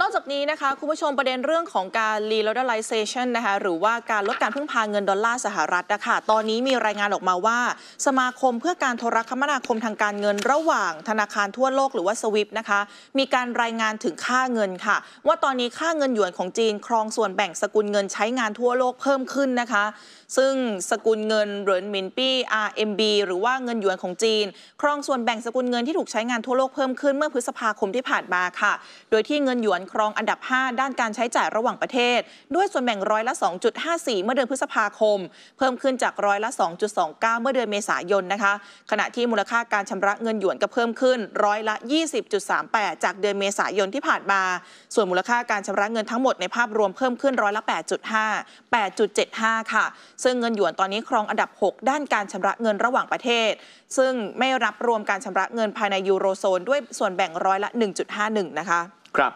นอกจากนี้นะคะคุณผู้ชมประเด็นเรื่องของการ reloadalization นะคะหรือว่าการลดการพึ่งพาเงินดอลลาร์สหรัฐนะคะตอนนี้มีรายงานออกมาว่า สมาคมเพื่อการโทรคมนาคมทางการเงินระหว่างธนาคารทั่วโลกหรือว่าสวิปนะคะมีการรายงานถึงค่าเงินค่ะ ว่าตอนนี้ค่าเงินหยวนของจีน ครองส่วนแบ่งสกุลเงินใช้งานทั่วโลกเพิ่มขึ้นนะคะ ซึ่งสกุลเงินเหรียญมินปี้ RMB หรือว่าเงินหยวนของจีน ครองส่วนแบ่งสกุลเงินที่ถูกใช้งานทั่วโลกเพิ่มขึ้นเมื่อพฤษภาคมที่ผ่านมาค่ะโดยที่เงินหยวนรครองอันดับ 5 ด้านการใช้จ่ายระหว่างประเทศ ด้วยส่วนแบ่งร้อยละ 2.54เมื่อเดือนพฤษภาคม เพิ่มขึ้นจากร้อยละ 2.29 เมื่อเดือนเมษายนนะคะ ขณะที่มูลค่าการชำระเงินหยวนก็เพิ่มขึ้นร้อยละ 20.38 จากเดือนเมษายนที่ผ่านมาส่วนมูลค่าการชำระเงินทั้งหมดในภาพรวมเพิ่มขึ้นร้อยละ 8.5 8.75ค่ะซึ่งเงินหยวนตอนนี้ครองอันดับ 6 ด้านการชำระเงินระหว่างประเทศ ซึ่งไม่รับรวมการชำระเงินภายในยูโรโซนด้วยส่วนแบ่งร้อยละ 1.51 นะคะครับ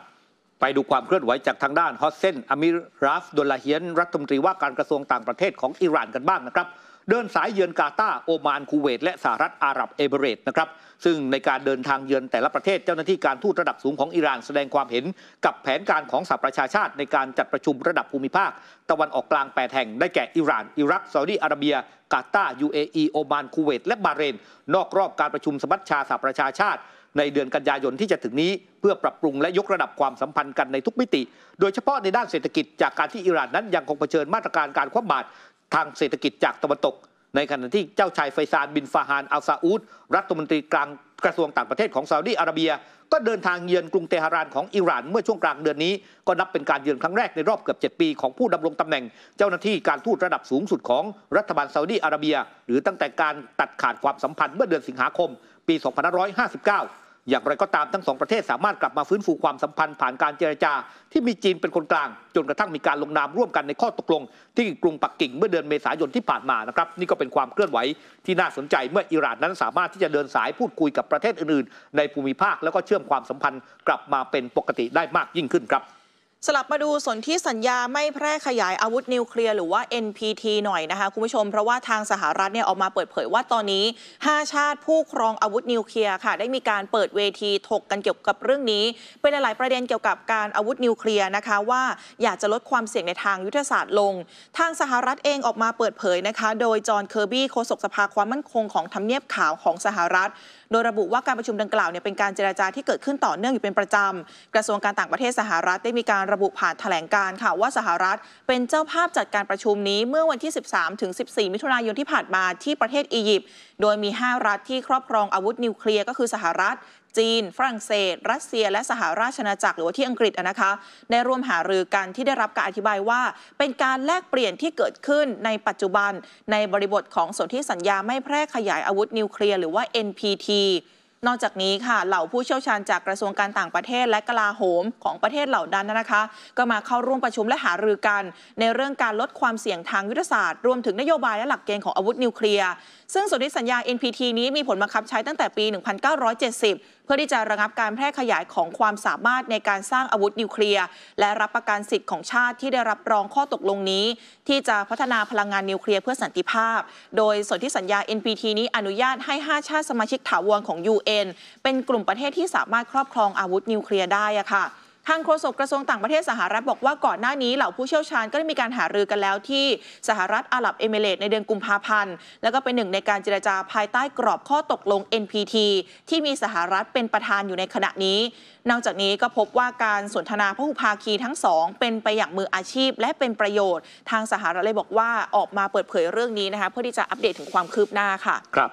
ไปดูความเคลื่อนไหวจากทางด้านฮอสเซนอามิราฟดลลาเฮียนรัฐมนตรีว่าการกระทรวงต่างประเทศของอิหร่านกันบ้างนะครับ เดินสายเยือนกาตาโอมานคูเวตและสหรัฐอาหรับเอเมิเรตนะครับซึ่งในการเดินทางเยือนแต่ละประเทศ เจ้าหน้าที่การทูตระดับสูงของอิหร่านแสดงความเห็นกับแผนการของสหประชาชาติ ในการจัดประชุมระดับภูมิภาค ตะวันออกกลางแปดแห่งได้แก่อิหร่านอิรักซาอุดีอาระเบีย กาตายูเออโอมานคูเวตและบาเรนนอกรอบการประชุมสมัชชาสหประชาชาติในเดือนกันยายนที่จะถึงนี้เพื่อปรับปรุงและยกระดับความสัมพันธ์กันในทุกมิติ โดยเฉพาะในด้านเศรษฐกิจจากการที่อิหร่านนั้นยังคงเผชิญมาตรการการคว่ำบาตรทางเศรษฐกิจจากตะวันตก ในขณะที่เจ้าชายไฟซานบินฟาฮานอัลซาอูดรัฐมนตรีกลางกระทรวงต่างประเทศของซาอุดีอาระเบีย ก็เดินทางเยือนกรุงเตหะรานของอิหร่าน เมื่อช่วงกลางเดือนนี้ ก็นับเป็นการเยือนครั้งแรกในรอบเกือบ7 ปีของผู้ดำรงตำแหน่งเจ้าหน้าที่การทูตระดับสูงสุดของรัฐบาลซาอุดีอาระเบีย หรือตั้งแต่การตัดขาดความสัมพันธ์เมื่อเดือนสิงหาคมปี 2559อย่างไรก็ตามทั้งสองประเทศสามารถกลับมาฟื้นฟูความสัมพันธ์ผ่านการเจรจา ที่มีจีนเป็นคนกลาง จนกระทั่งมีการลงนามร่วมกันในข้อตกลง ที่กรุงปักกิ่งเมื่อเดือนเมษายนที่ผ่านมานะครับนี่ก็เป็นความเคลื่อนไหวที่น่าสนใจเมื่ออิหร่านนั้นสามารถที่จะเดินสายพูดคุยกับประเทศอื่นๆ ในภูมิภาคแล้วก็เชื่อมความสัมพันธ์กลับมาเป็นปกติได้มากยิ่งขึ้นครับสลับมาดูสนธิสัญญาไม่แพร่ขยายอาวุธนิวเคลียร์หรือว่า NPT หน่อยนะคะ คุณผู้ชมเพราะว่าทางสหรัฐเนี่ยออกมาเปิดเผยว่าตอนนี้ 5 ชาติผู้ครองอาวุธนิวเคลียร์ค่ะ ได้มีการเปิดเวทีถกกันเกี่ยวกับเรื่องนี้ เป็นหลายประเด็นเกี่ยวกับการอาวุธนิวเคลียร์นะคะ ว่าอยากจะลดความเสี่ยงในทางยุทธศาสตร์ลง ทางสหรัฐเองออกมาเปิดเผยนะคะโดยจอห์นเคอร์บี้โฆษกสภาความมั่นคงของทำเนียบขาวของสหรัฐ โดยระบุว่าการประชุมดังกล่าวเนี่ยเป็นการเจรจาที่เกิดขึ้นต่อเนื่องอยู่เป็นประจำกระทรวงการต่างประเทศสหรัฐได้มีการระบุผ่านถแถลงการค่ะว่าสหรัฐเป็นเจ้าภาพจัดการประชุมนี้เมื่อวันที่ 13ถึง14 มิถุนายนที่ผ่านมาที่ประเทศอียิปต์ โดยมี 5 รัฐที่ครอบครองอาวุธนิวเคลียร์ก็คือสหรัฐ จีน ฝรั่งเศส รัสเซีย และสหราชนณาจักรหรือว่าที่อังกฤษนะคะได้ร่วมหารือกันที่ได้รับการอธิบายว่าเป็นการแลกเปลี่ยนที่เกิดขึ้นในปัจจุบันในบริบทของสนธิสัญญาไม่แพร่ขยายอาวุธนิวเคลียร์หรือว่า NPT นอกจากนี้ค่ะ เหล่าผู้เชี่ยวชาญจากกระทรวงการต่างประเทศและกลาโหมของประเทศเหล่านั้นนะคะ ก็มาเข้าร่วมประชุมและหารือกัน ในเรื่องการลดความเสี่ยงทางยุทธศาสตร์ รวมถึงนโยบายและหลักเกณฑ์ของอาวุธนิวเคลียร์ ซึ่งสนธิสัญญา NPT นี้มีผลบังคับใช้ตั้งแต่ปี 1970เพื่อที่จะระงับการแพร่ขยายของความสามารถในการสร้างอาวุธนิวเคลียร์และรับประกันสิทธิ์ของชาติที่ได้รับรองข้อตกลงนี้ ที่จะพัฒนาพลังงานนิวเคลียร์เพื่อสันติภาพ โดยสนธิสัญญา NPT นี้อนุญาตให้ 5 ชาติสมาชิกถาวรของ UN เป็นกลุ่มประเทศที่สามารถครอบครองอาวุธนิวเคลียร์ได้ค่ะทางโฆษกกระทรวงต่างประเทศสหรัฐบอกว่าก่อนหน้านี้เหล่าผู้เชี่ยวชาญก็ได้มีการหารือกันแล้วที่สหรัฐอาหรับเอมิเรต ในเดือนกุมภาพันธ์แล้วก็เป็นหนึ่งในการเจรจาภายใต้กรอบข้อตกลง NPT ที่มีสหรัฐเป็นประธานอยู่ในขณะนี้ นอกจากนี้ก็พบว่าการสนทนาพหุภาคีทั้งสองเป็นไปอย่างมืออาชีพและเป็นประโยชน์ ทางสหรัฐเลยบอกว่าออกมาเปิดเผยเรื่องนี้นะคะเพื่อที่จะอัปเดตถึงความคืบหน้าค่ะครับ